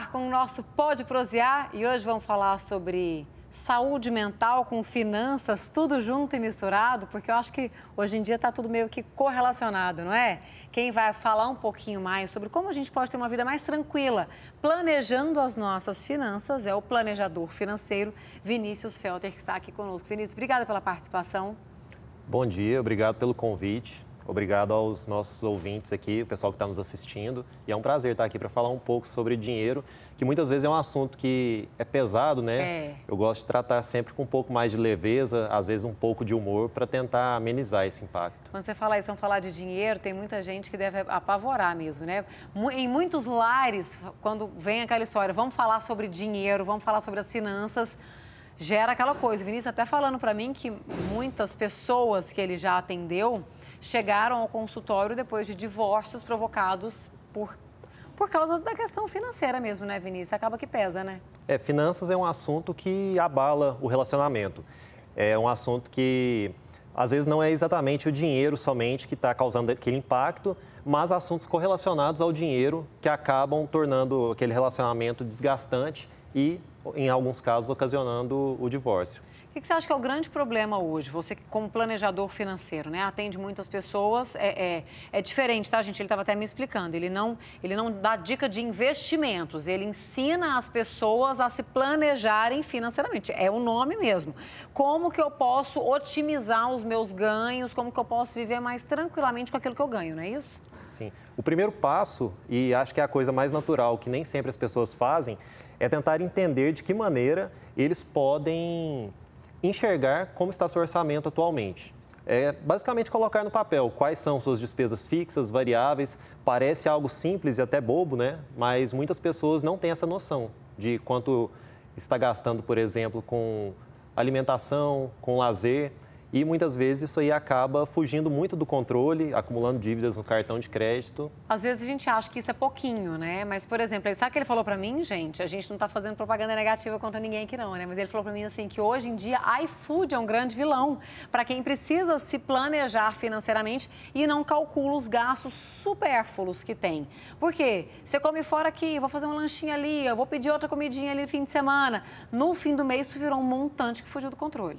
ar com o nosso Pode Prosear e hoje vamos falar sobre saúde mental com finanças, tudo junto e misturado, porque eu acho que hoje em dia está tudo meio que correlacionado, não é? Quem vai falar um pouquinho mais sobre como a gente pode ter uma vida mais tranquila planejando as nossas finanças é o planejador financeiro Vinícius Felter, que está aqui conosco. Vinícius, obrigada pela participação. Bom dia, obrigado pelo convite. Obrigado aos nossos ouvintes aqui, o pessoal que está nos assistindo. E é um prazer estar aqui para falar um pouco sobre dinheiro, que muitas vezes é um assunto que é pesado, né? É. Eu gosto de tratar sempre com um pouco mais de leveza, às vezes um pouco de humor, para tentar amenizar esse impacto. Quando você fala isso, falar de dinheiro, tem muita gente que deve apavorar mesmo, né? Em muitos lares, quando vem aquela história, vamos falar sobre dinheiro, vamos falar sobre as finanças gera aquela coisa. O Vinícius até falando para mim que muitas pessoas que ele já atendeu chegaram ao consultório depois de divórcios provocados por por causa da questão financeira mesmo, né, Vinícius? Acaba que pesa, né? É, finanças é um assunto que abala o relacionamento. É um assunto que às vezes não é exatamente o dinheiro somente que está causando aquele impacto, mas assuntos correlacionados ao dinheiro que acabam tornando aquele relacionamento desgastante e em alguns casos, ocasionando o divórcio. O que você acha que é o grande problema hoje? Você, como planejador financeiro, né, atende muitas pessoas, é, é, é diferente, tá, gente? Ele estava até me explicando. Ele não, ele não dá dica de investimentos, ele ensina as pessoas a se planejarem financeiramente. É o nome mesmo. Como que eu posso otimizar os meus ganhos? Como que eu posso viver mais tranquilamente com aquilo que eu ganho, não é isso? Sim. O primeiro passo, e acho que é a coisa mais natural, que nem sempre as pessoas fazem, é tentar entender de que maneira eles podem enxergar como está seu orçamento atualmente. É basicamente colocar no papel quais são suas despesas fixas, variáveis. Parece algo simples e até bobo, né? Mas muitas pessoas não têm essa noção de quanto está gastando, por exemplo, com alimentação, com lazer. E muitas vezes isso aí acaba fugindo muito do controle, acumulando dívidas no cartão de crédito. Às vezes a gente acha que isso é pouquinho, né? Mas, por exemplo, sabe o que ele falou para mim, gente? A gente não tá fazendo propaganda negativa contra ninguém aqui não, né? Mas ele falou para mim assim que hoje em dia iFood é um grande vilão para quem precisa se planejar financeiramente e não calcula os gastos supérfluos que tem. Por quê? Você come fora aqui, vou fazer um lanchinho ali, eu vou pedir outra comidinha ali no fim de semana. No fim do mês, isso virou um montante que fugiu do controle.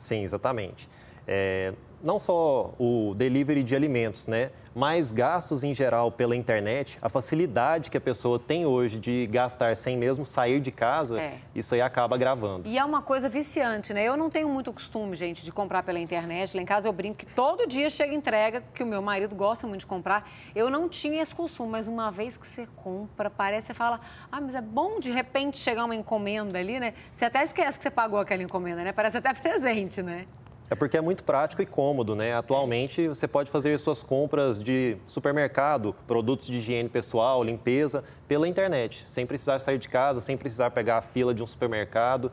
Sim, exatamente. É, não só o delivery de alimentos, né? Mas gastos em geral pela internet, a facilidade que a pessoa tem hoje de gastar sem mesmo sair de casa, é. isso aí acaba gravando. E é uma coisa viciante, né? Eu não tenho muito costume, gente, de comprar pela internet. Lá em casa eu brinco que todo dia chega entrega, que o meu marido gosta muito de comprar. Eu não tinha esse costume, mas uma vez que você compra, parece você fala, ah, mas é bom de repente chegar uma encomenda ali, né? Você até esquece que você pagou aquela encomenda, né? Parece até presente, né? É porque é muito prático e cômodo, né? Atualmente você pode fazer suas compras de supermercado, produtos de higiene pessoal, limpeza, pela internet, sem precisar sair de casa, sem precisar pegar a fila de um supermercado.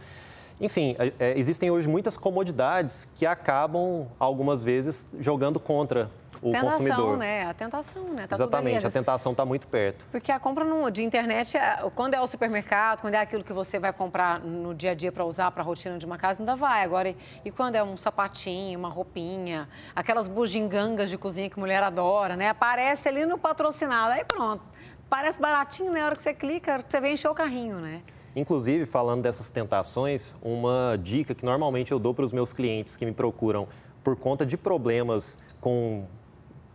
Enfim, é, existem hoje muitas comodidades que acabam, algumas vezes, jogando contra o tentação, consumidor. Né? A tentação, né? Tá Exatamente, ali, a tentação está muito perto. Porque a compra no, de internet, é, quando é o supermercado, quando é aquilo que você vai comprar no dia a dia para usar para a rotina de uma casa, ainda vai. Agora, e, e quando é um sapatinho, uma roupinha, aquelas bugigangas de cozinha que mulher adora, né? Aparece ali no patrocinado, aí pronto. Parece baratinho, né? A hora que você clica, a hora que você vem encher o carrinho, né? Inclusive, falando dessas tentações, uma dica que normalmente eu dou para os meus clientes que me procuram por conta de problemas com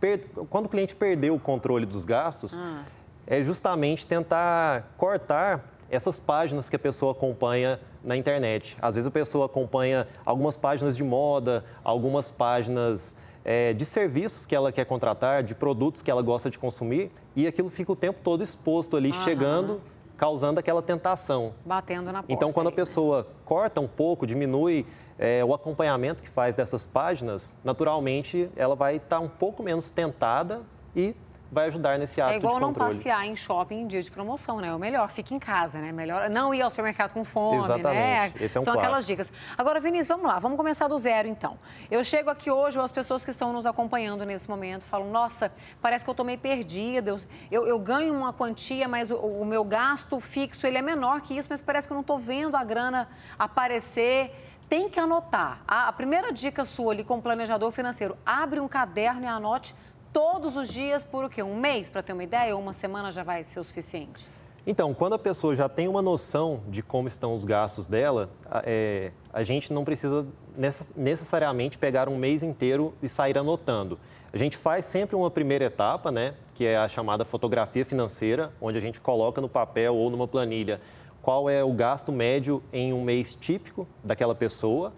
per... quando o cliente perdeu o controle dos gastos, ah. é justamente tentar cortar essas páginas que a pessoa acompanha na internet. Às vezes a pessoa acompanha algumas páginas de moda, algumas páginas é, de serviços que ela quer contratar, de produtos que ela gosta de consumir, e aquilo fica o tempo todo exposto ali, chegando causando aquela tentação. Batendo na então, porta. Então, quando a pessoa corta um pouco, diminui é, o acompanhamento que faz dessas páginas, naturalmente ela vai estar um pouco menos tentada e vai ajudar nesse é hábito É igual não passear em shopping em dia de promoção, né? É o melhor, fica em casa, né? Melhor não ir ao supermercado com fome, né? Exatamente. né? Esse é um São clássico. aquelas dicas. Agora, Vinícius, vamos lá, vamos começar do zero então. Eu chego aqui hoje, as pessoas que estão nos acompanhando nesse momento falam, nossa, parece que eu tomei meio perdida, eu, eu, eu ganho uma quantia, mas o, o meu gasto fixo ele é menor que isso, mas parece que eu não estou vendo a grana aparecer tem que anotar. A, primeira dica sua ali o planejador financeiro, abre um caderno e anote todos os dias por o quê? Um mês, para ter uma ideia, ou uma semana já vai ser o suficiente? Então, quando a pessoa já tem uma noção de como estão os gastos dela, é, a gente não precisa necessariamente pegar um mês inteiro e sair anotando. A gente faz sempre uma primeira etapa, né, que é a chamada fotografia financeira, onde a gente coloca no papel ou numa planilha qual é o gasto médio em um mês típico daquela pessoa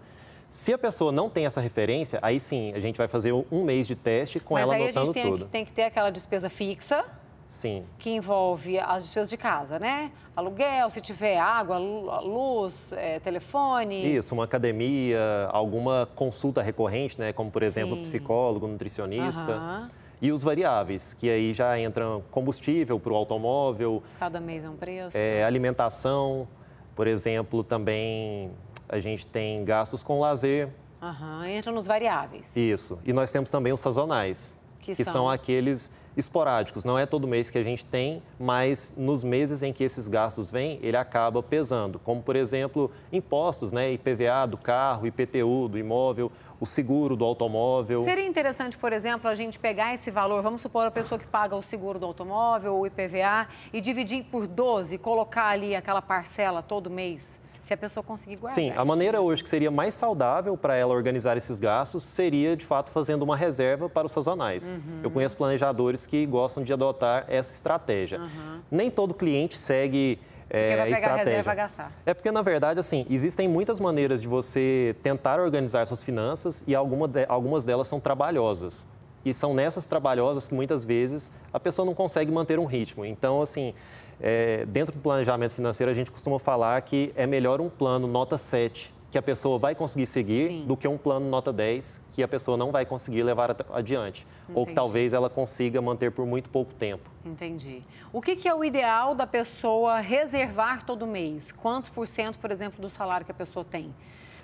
se a pessoa não tem essa referência, aí sim, a gente vai fazer um mês de teste com Mas ela anotando tudo. Mas aí a gente tem, tem que ter aquela despesa fixa, Sim. Que envolve as despesas de casa, né? Aluguel, se tiver água, luz, é, telefone. Isso, uma academia, alguma consulta recorrente, né? Como, por exemplo, Sim. psicólogo, nutricionista. Uhum. E os variáveis, que aí já entram combustível para o automóvel. Cada mês é um preço. É, alimentação, por exemplo, também a gente tem gastos com lazer. Aham, entra nos variáveis. Isso. E nós temos também os sazonais, que, que são? são aqueles esporádicos. Não é todo mês que a gente tem, mas nos meses em que esses gastos vêm, ele acaba pesando. Como, por exemplo, impostos, né? IPVA do carro, IPTU do imóvel, o seguro do automóvel. Seria interessante, por exemplo, a gente pegar esse valor, vamos supor a pessoa que paga o seguro do automóvel, o IPVA, e dividir por 12, colocar ali aquela parcela todo mês se a pessoa conseguir guardar. Sim, a maneira hoje que seria mais saudável para ela organizar esses gastos seria, de fato, fazendo uma reserva para os sazonais. Uhum. Eu conheço planejadores que gostam de adotar essa estratégia. Uhum. Nem todo cliente segue é, vai eh, pegar estratégia. reserva gastar. É porque, na verdade, assim, existem muitas maneiras de você tentar organizar suas finanças e alguma de, algumas delas são trabalhosas e são nessas trabalhosas que muitas vezes a pessoa não consegue manter um ritmo. Então, assim, é, dentro do planejamento financeiro, a gente costuma falar que é melhor um plano nota 7 que a pessoa vai conseguir seguir Sim. do que um plano nota 10 que a pessoa não vai conseguir levar adiante. Entendi. Ou que talvez ela consiga manter por muito pouco tempo. Entendi. O que, que é o ideal da pessoa reservar todo mês? Quantos por cento, por exemplo, do salário que a pessoa tem?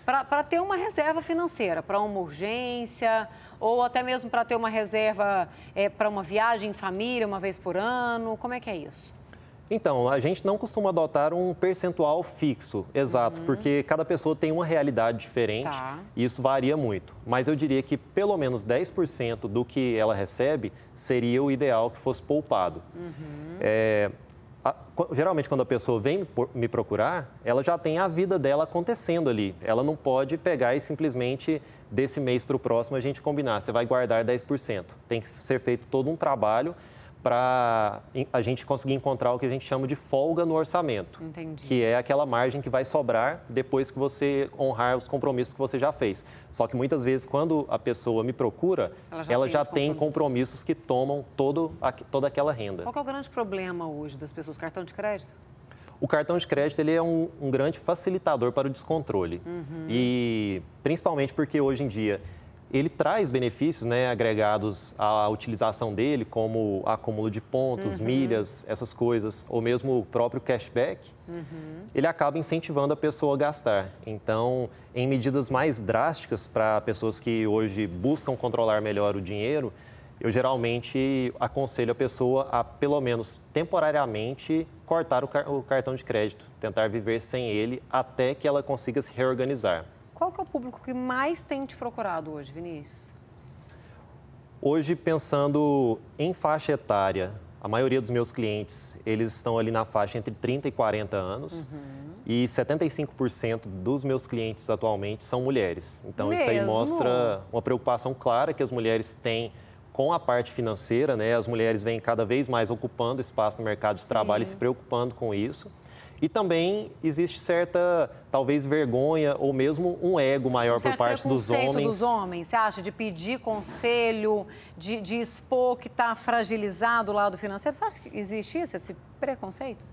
para ter uma reserva financeira, para uma urgência, ou até mesmo para ter uma reserva é, para uma viagem em família uma vez por ano? Como é que é isso? Então, a gente não costuma adotar um percentual fixo, exato, uhum. porque cada pessoa tem uma realidade diferente tá. e isso varia muito. Mas eu diria que pelo menos 10% do que ela recebe seria o ideal que fosse poupado. Uhum. É, geralmente quando a pessoa vem me procurar, ela já tem a vida dela acontecendo ali. Ela não pode pegar e simplesmente desse mês para o próximo a gente combinar, você vai guardar 10%. Tem que ser feito todo um trabalho para a gente conseguir encontrar o que a gente chama de folga no orçamento, Entendi. que é aquela margem que vai sobrar depois que você honrar os compromissos que você já fez. Só que muitas vezes, quando a pessoa me procura, ela já, ela tem, já compromissos. tem, compromissos. que tomam todo, toda aquela renda. Qual é o grande problema hoje das pessoas? Cartão de crédito? O cartão de crédito ele é um, um grande facilitador para o descontrole. Uhum. E principalmente porque hoje em dia ele traz benefícios né, agregados à utilização dele, como acúmulo de pontos, uhum. milhas, essas coisas, ou mesmo o próprio cashback, uhum. ele acaba incentivando a pessoa a gastar. Então, em medidas mais drásticas para pessoas que hoje buscam controlar melhor o dinheiro, eu geralmente aconselho a pessoa a, pelo menos temporariamente, cortar o, car o cartão de crédito, tentar viver sem ele até que ela consiga se reorganizar. Qual que é o público que mais tem te procurado hoje, Vinícius? Hoje, pensando em faixa etária, a maioria dos meus clientes, eles estão ali na faixa entre 30 e 40 anos. Uhum. E 75% dos meus clientes atualmente são mulheres. Então, Mesmo? isso aí mostra uma preocupação clara que as mulheres têm com a parte financeira, né? As mulheres vêm cada vez mais ocupando espaço no mercado de trabalho Sim. e se preocupando com isso. E também existe certa, talvez, vergonha ou mesmo um ego maior um por parte dos homens. dos homens, você acha? De pedir conselho, de, de expor que está fragilizado o lado financeiro. Você acha que existe isso, esse preconceito?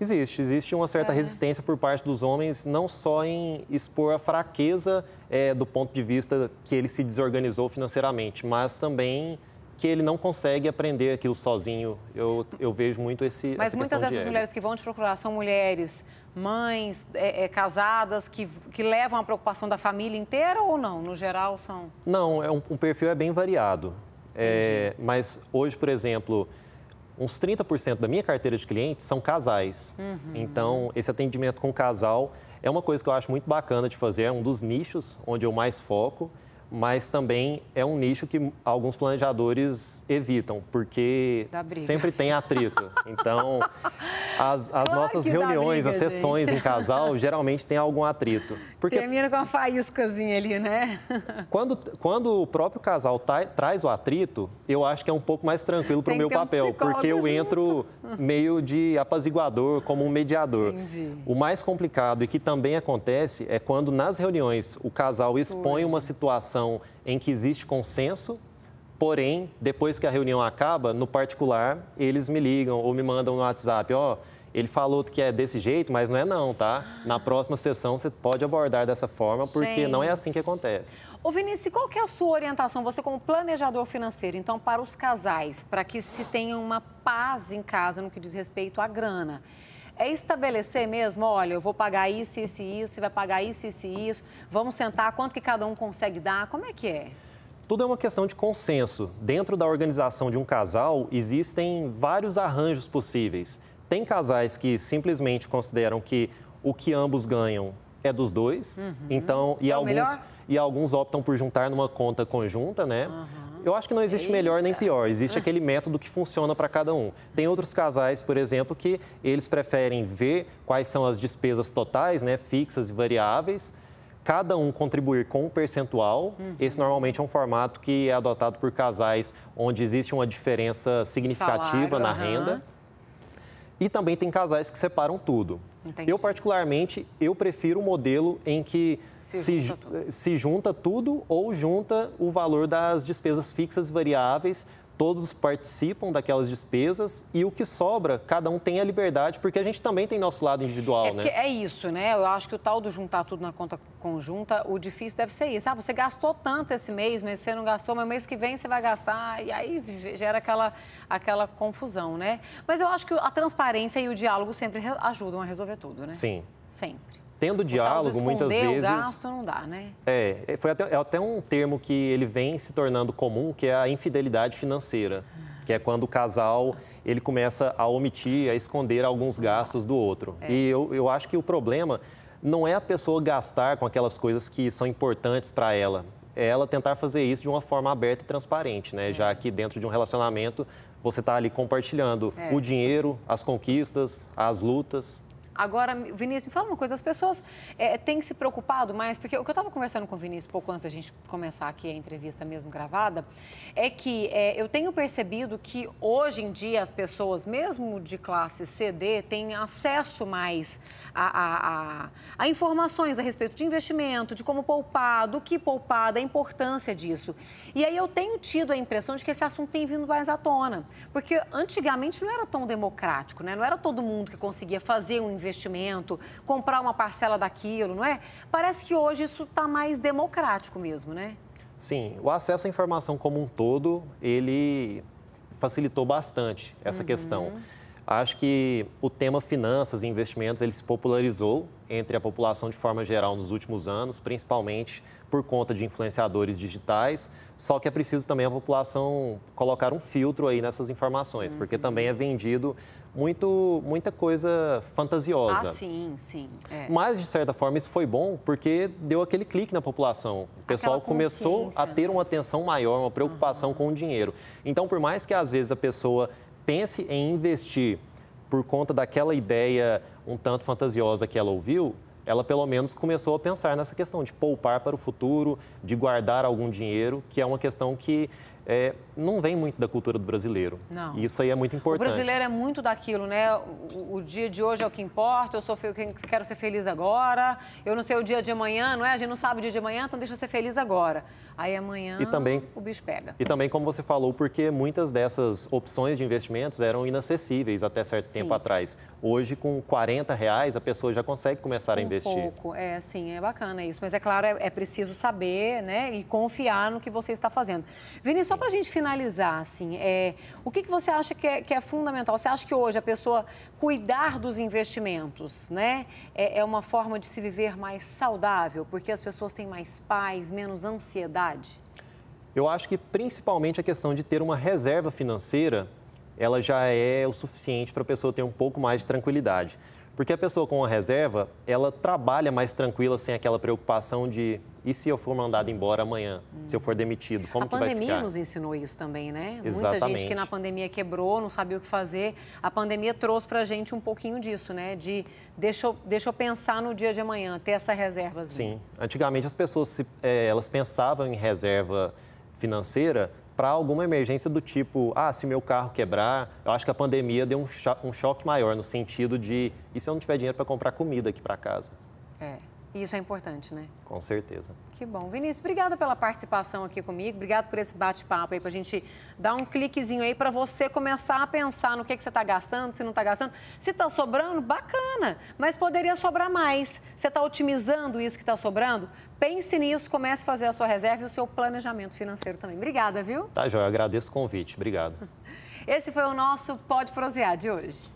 Existe, existe uma certa é. resistência por parte dos homens, não só em expor a fraqueza é, do ponto de vista que ele se desorganizou financeiramente, mas também que ele não consegue aprender aquilo sozinho. Eu, eu vejo muito esse. Mas muitas dessas de mulheres que vão te procurar são mulheres, mães é, é, casadas, que, que levam a preocupação da família inteira ou não? No geral são? Não, é um, um perfil é bem variado. É, mas hoje, por exemplo, uns 30% da minha carteira de clientes são casais. Uhum. Então, esse atendimento com casal é uma coisa que eu acho muito bacana de fazer, é um dos nichos onde eu mais foco mas também é um nicho que alguns planejadores evitam, porque sempre tem atrito. Então, as, as nossas reuniões, briga, as gente. sessões em casal, geralmente tem algum atrito. Porque Termina com uma faíscazinha ali, né? quando, quando o próprio casal tá, traz o atrito, eu acho que é um pouco mais tranquilo para o meu um papel, porque eu junto. entro meio de apaziguador, como um mediador. Entendi. O mais complicado e que também acontece é quando nas reuniões o casal Surge. expõe uma situação em que existe consenso Porém, depois que a reunião acaba, no particular, eles me ligam ou me mandam no WhatsApp, ó, oh, ele falou que é desse jeito, mas não é não, tá? Na próxima sessão você pode abordar dessa forma, porque Gente. não é assim que acontece. Ô Vinícius, qual que é a sua orientação, você como planejador financeiro, então, para os casais, para que se tenha uma paz em casa no que diz respeito à grana? é estabelecer mesmo, olha, eu vou pagar isso, isso e isso, você vai pagar isso, isso e isso, vamos sentar, quanto que cada um consegue dar, como é que é? Tudo é uma questão de consenso. Dentro da organização de um casal, existem vários arranjos possíveis. Tem casais que simplesmente consideram que o que ambos ganham é dos dois, uhum. então e é alguns e alguns optam por juntar numa conta conjunta, né? Uhum. Eu acho que não existe Eita. melhor nem pior, existe aquele método que funciona para cada um. Tem outros casais, por exemplo, que eles preferem ver quais são as despesas totais, né, fixas e variáveis, cada um contribuir com um percentual. Uhum. Esse normalmente é um formato que é adotado por casais onde existe uma diferença significativa Salário, na uhum. renda. E também tem casais que separam tudo. Entendi. Eu, particularmente, eu prefiro o um modelo em que se, se, junta se junta tudo ou junta o valor das despesas fixas e variáveis todos participam daquelas despesas e o que sobra, cada um tem a liberdade, porque a gente também tem nosso lado individual, é né? É isso, né? Eu acho que o tal do juntar tudo na conta conjunta, o difícil deve ser isso. Ah, você gastou tanto esse mês, mas você não gastou, mas mês que vem você vai gastar, e aí gera aquela, aquela confusão, né? Mas eu acho que a transparência e o diálogo sempre ajudam a resolver tudo, né? Sim. Sempre tendo diálogo, muitas vezes. O gasto não dá, né? É, é, foi até, é até um termo que ele vem se tornando comum, que é a infidelidade financeira, que é quando o casal ele começa a omitir, a esconder alguns gastos do outro. É. E eu, eu acho que o problema não é a pessoa gastar com aquelas coisas que são importantes para ela. É ela tentar fazer isso de uma forma aberta e transparente, né? É. Já que dentro de um relacionamento você está ali compartilhando é. o dinheiro, as conquistas, as lutas. Agora, Vinícius, me fala uma coisa, as pessoas é, têm se preocupado mais, porque o que eu estava conversando com o Vinícius pouco antes da gente começar aqui a entrevista mesmo gravada, é que é, eu tenho percebido que hoje em dia as pessoas, mesmo de classe CD, têm acesso mais a, a, a, a informações a respeito de investimento, de como poupar, do que poupar, da importância disso. E aí eu tenho tido a impressão de que esse assunto tem vindo mais à tona, porque antigamente não era tão democrático, né? não era todo mundo que conseguia fazer um investimento investimento, comprar uma parcela daquilo, não é? Parece que hoje isso está mais democrático mesmo, né? Sim, o acesso à informação como um todo, ele facilitou bastante essa uhum. questão. Acho que o tema finanças e investimentos ele se popularizou entre a população de forma geral nos últimos anos, principalmente por conta de influenciadores digitais. Só que é preciso também a população colocar um filtro aí nessas informações, uhum. porque também é vendido muito, muita coisa fantasiosa. Ah, sim, sim. É. Mas, de certa forma, isso foi bom porque deu aquele clique na população. O pessoal começou a ter né? uma atenção maior, uma preocupação uhum. com o dinheiro. Então, por mais que às vezes a pessoa pense em investir por conta daquela ideia um tanto fantasiosa que ela ouviu, ela pelo menos começou a pensar nessa questão de poupar para o futuro, de guardar algum dinheiro, que é uma questão que é, não vem muito da cultura do brasileiro. Não. E isso aí é muito importante. O brasileiro é muito daquilo, né? O, o dia de hoje é o que importa, eu sou quem quero ser feliz agora, eu não sei o dia de amanhã, não é? A gente não sabe o dia de amanhã, então deixa eu ser feliz agora. Aí amanhã e também, o bicho pega. E também, como você falou, porque muitas dessas opções de investimentos eram inacessíveis até certo Sim. tempo atrás. Hoje, com 40 reais, a pessoa já consegue começar a investir investir. Tipo. pouco. É, sim, é bacana isso. Mas é claro, é, é preciso saber, né, e confiar no que você está fazendo. Vini, só para a gente finalizar, assim, é, o que, que você acha que é, que é fundamental? Você acha que hoje a pessoa cuidar dos investimentos, né, é, é uma forma de se viver mais saudável, porque as pessoas têm mais paz, menos ansiedade? Eu acho que principalmente a questão de ter uma reserva financeira, ela já é o suficiente para a pessoa ter um pouco mais de tranquilidade. Porque a pessoa com a reserva, ela trabalha mais tranquila sem aquela preocupação de e se eu for mandado embora amanhã, hum. se eu for uhum. demitido, como a que vai ficar? A pandemia nos ensinou isso também, né? Exatamente. Muita gente que na pandemia quebrou, não sabia o que fazer. A pandemia trouxe para a gente um pouquinho disso, né? De deixa eu, deixa eu pensar no dia de amanhã, ter essa reserva. Sim. Antigamente as pessoas, se, é, elas pensavam em reserva financeira para alguma emergência do tipo, ah, se meu carro quebrar, eu acho que a pandemia deu um, cho um choque maior no sentido de, e se eu não tiver dinheiro para comprar comida aqui para casa? É. E isso é importante, né? Com certeza. Que bom. Vinícius, obrigada pela participação aqui comigo, obrigado por esse bate-papo aí, para a gente dar um cliquezinho aí para você começar a pensar no que, que você está gastando, se não está gastando. Se está sobrando, bacana, mas poderia sobrar mais. Você está otimizando isso que está sobrando? Pense nisso, comece a fazer a sua reserva e o seu planejamento financeiro também. Obrigada, viu? Tá, Joia, agradeço o convite. Obrigado. Esse foi o nosso Pode Prosear de hoje.